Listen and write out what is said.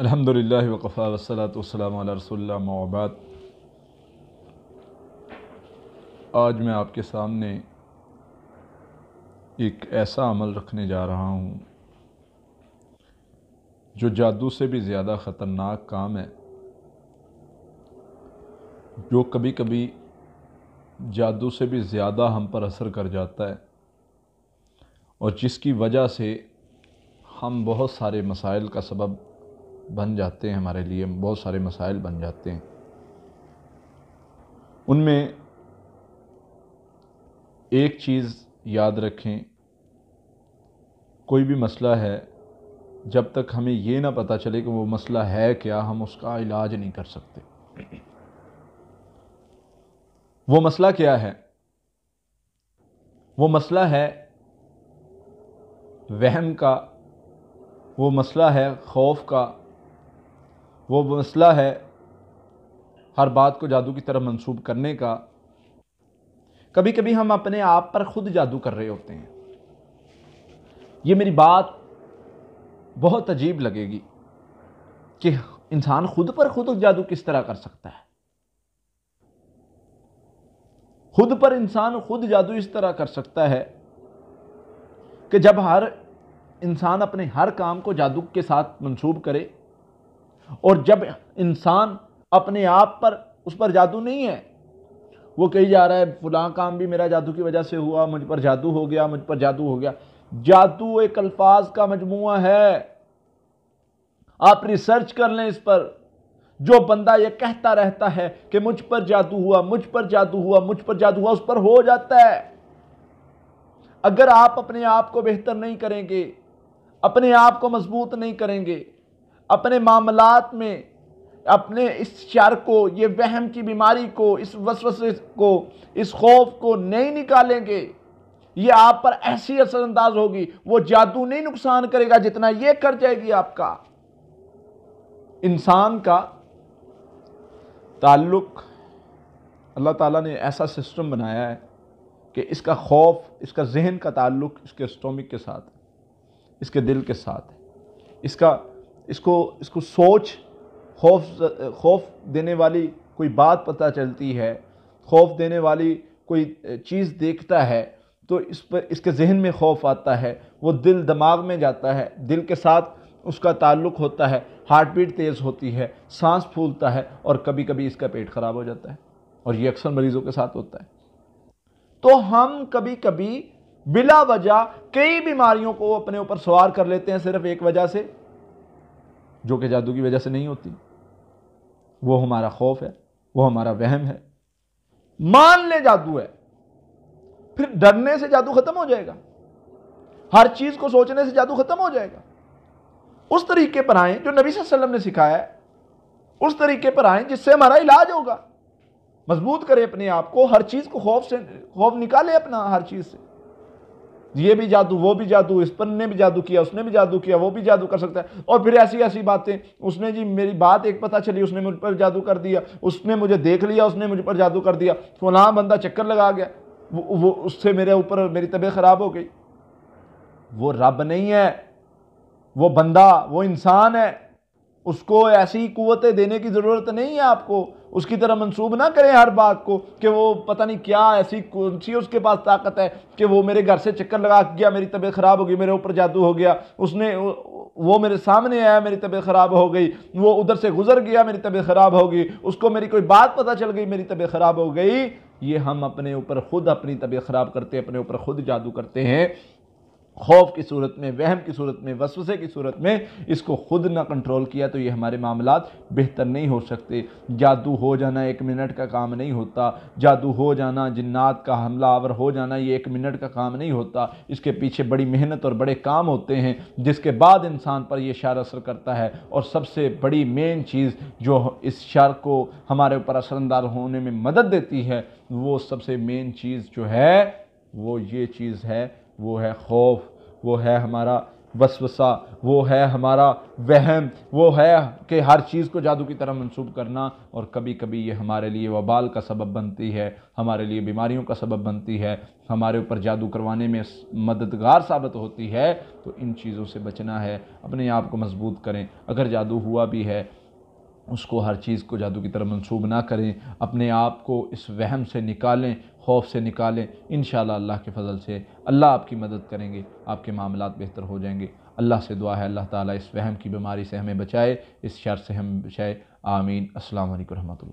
अलहमदिल्ला वफ़ा वसलात वसलाम रसोल्लाबाद आज मैं आपके सामने एक ऐसा अमल रखने जा रहा हूँ जो जादू से भी ज़्यादा ख़तरनाक काम है जो कभी कभी जादू से भी ज़्यादा हम पर असर कर जाता है और जिसकी वजह से हम बहुत सारे मसाइल का सबब बन जाते हैं हमारे लिए बहुत सारे मसाइल बन जाते हैं उनमें एक चीज़ याद रखें कोई भी मसला है जब तक हमें ये ना पता चले कि वो मसला है क्या हम उसका इलाज नहीं कर सकते वो मसला क्या है वो मसला है वहम का वो मसला है खौफ का वो मसला है हर बात को जादू की तरह मंसूब करने का कभी कभी हम अपने आप पर खुद जादू कर रहे होते हैं ये मेरी बात बहुत अजीब लगेगी कि इंसान खुद पर खुद जादू किस तरह कर सकता है खुद पर इंसान खुद जादू इस तरह कर सकता है कि जब हर इंसान अपने हर काम को जादू के साथ मंसूब करे और जब इंसान अपने आप पर उस पर जादू नहीं है वो कही जा रहा है फलां काम भी मेरा जादू की वजह से हुआ मुझ पर जादू हो गया मुझ पर जादू हो गया जादू एक अल्फाज का मजमू है आप रिसर्च कर लें इस पर जो बंदा ये कहता रहता है कि मुझ पर जादू हुआ मुझ पर जादू हुआ मुझ पर जादू हुआ उस पर हो जाता है अगर आप अपने आप को बेहतर नहीं करेंगे अपने आप को मजबूत नहीं करेंगे अपने मामलात में अपने इस शर को ये वहम की बीमारी को इस वसवस को इस खौफ को नहीं निकालेंगे ये आप पर ऐसी असरअंदाज होगी वो जादू नहीं नुकसान करेगा जितना ये कर जाएगी आपका इंसान का ताल्लुक अल्लाह ताला ने ऐसा सिस्टम बनाया है कि इसका खौफ इसका जहन का ताल्लुक इसके स्टोमिक के साथ इसके दिल के साथ इसका इसको इसको सोच खौफ खौफ देने वाली कोई बात पता चलती है खौफ देने वाली कोई चीज़ देखता है तो इस पर इसके जहन में खौफ आता है वो दिल दिमाग में जाता है दिल के साथ उसका ताल्लुक होता है हार्ट बीट तेज़ होती है सांस फूलता है और कभी कभी इसका पेट ख़राब हो जाता है और ये अक्सर मरीज़ों के साथ होता है तो हम कभी कभी बिला वजह कई बीमारियों को अपने ऊपर सवार कर लेते हैं सिर्फ एक वजह से जो कि जादू की वजह से नहीं होती वो हमारा खौफ है वो हमारा वहम है मान ले जादू है फिर डरने से जादू खत्म हो जाएगा हर चीज को सोचने से जादू खत्म हो जाएगा उस तरीके पर आए जो नबी वसल्लम ने सिखाया है उस तरीके पर आए जिससे हमारा इलाज होगा मजबूत करें अपने आप को हर चीज को खौफ से खौफ निकाले अपना हर चीज से ये भी जादू वो भी जादू इस पर ने भी जादू किया उसने भी जादू किया वो भी जादू कर सकता है और फिर ऐसी ऐसी बातें उसने जी मेरी बात एक पता चली उसने मुझ पर जादू कर दिया उसने मुझे देख लिया उसने मुझ पर जादू कर दिया फला बंदा चक्कर लगा गया वो, वो उससे मेरे ऊपर मेरी तबीयत ख़राब हो गई वो रब नहीं है वो बंदा वो इंसान है उसको ऐसी कुतें देने की ज़रूरत नहीं है आपको उसकी तरह मंसूब ना करें हर बात को कि वो पता नहीं क्या ऐसी कौन सी उसके पास ताकत है कि वो मेरे घर से चक्कर लगा गया मेरी तबीयत ख़राब हो गई मेरे ऊपर जादू हो गया उसने वो मेरे सामने आया मेरी तबीयत ख़राब हो गई वो उधर से गुजर गया मेरी तबीयत ख़राब हो गई उसको मेरी कोई बात पता चल गई मेरी तबीयत ख़राब हो गई ये हम अपने ऊपर ख़ुद अपनी तबीयत ख़राब करते अपने ऊपर ख़ुद जादू करते हैं खौफ की सूरत में वहम की सूरत में वसवसे की सूरत में इसको ख़ुद ना कंट्रोल किया तो ये हमारे मामला बेहतर नहीं हो सकते जादू हो जाना एक मिनट का काम नहीं होता जादू हो जाना जन्नात का हमला आवर हो जाना ये एक मिनट का काम नहीं होता इसके पीछे बड़ी मेहनत और बड़े काम होते हैं जिसके बाद इंसान पर यह शार असर करता है और सबसे बड़ी मेन चीज़ जो इस शार को हमारे ऊपर असरअंदाज होने में मदद देती है वो सबसे मेन चीज़ जो है वो ये चीज़ है वो है खौफ वो है हमारा वसवसा वो है हमारा वहम वो है कि हर चीज़ को जादू की तरह मंसूब करना और कभी कभी ये हमारे लिए वबाल का सबब बनती है हमारे लिए बीमारियों का सबब बनती है हमारे ऊपर जादू करवाने में मददगार साबित होती है तो इन चीज़ों से बचना है अपने आप को मजबूत करें अगर जादू हुआ भी है उसको हर चीज़ को जादू की तरह मनसूब ना करें अपने आप को इस वहम से निकालें खौफ से निकालें इन अल्लाह के फजल से अल्लाह आपकी मदद करेंगे आपके मामला बेहतर हो जाएंगे अल्लाह से दुआ है अल्लाह ताला इस वहम की बीमारी से हमें बचाए इस शर से हमें बचाए आमीन असल वरहमल